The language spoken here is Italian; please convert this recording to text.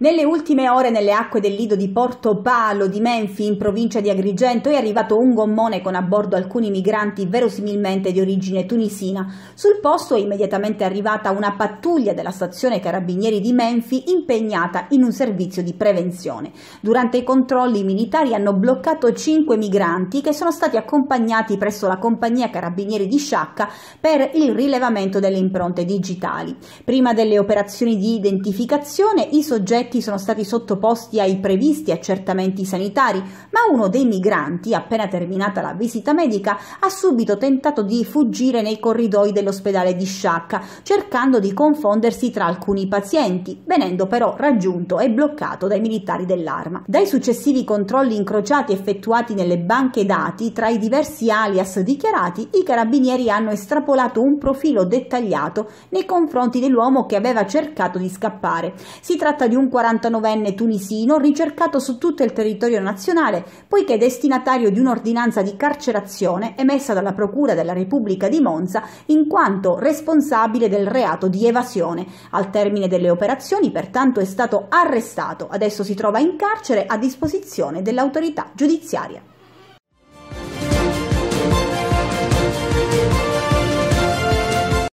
Nelle ultime ore nelle acque del lido di Porto Palo di Menfi in provincia di Agrigento è arrivato un gommone con a bordo alcuni migranti verosimilmente di origine tunisina. Sul posto è immediatamente arrivata una pattuglia della stazione Carabinieri di Menfi impegnata in un servizio di prevenzione. Durante i controlli i militari hanno bloccato cinque migranti che sono stati accompagnati presso la compagnia Carabinieri di Sciacca per il rilevamento delle impronte digitali. Prima delle operazioni di identificazione i soggetti soggetti sono stati sottoposti ai previsti accertamenti sanitari, ma uno dei migranti, appena terminata la visita medica, ha subito tentato di fuggire nei corridoi dell'ospedale di Sciacca, cercando di confondersi tra alcuni pazienti, venendo però raggiunto e bloccato dai militari dell'arma. Dai successivi controlli incrociati effettuati nelle banche dati tra i diversi alias dichiarati, i carabinieri hanno estrapolato un profilo dettagliato nei confronti dell'uomo che aveva cercato di scappare. Si tratta di un 49enne tunisino ricercato su tutto il territorio nazionale poiché destinatario di un'ordinanza di carcerazione emessa dalla Procura della Repubblica di Monza in quanto responsabile del reato di evasione. Al termine delle operazioni pertanto è stato arrestato, adesso si trova in carcere a disposizione dell'autorità giudiziaria.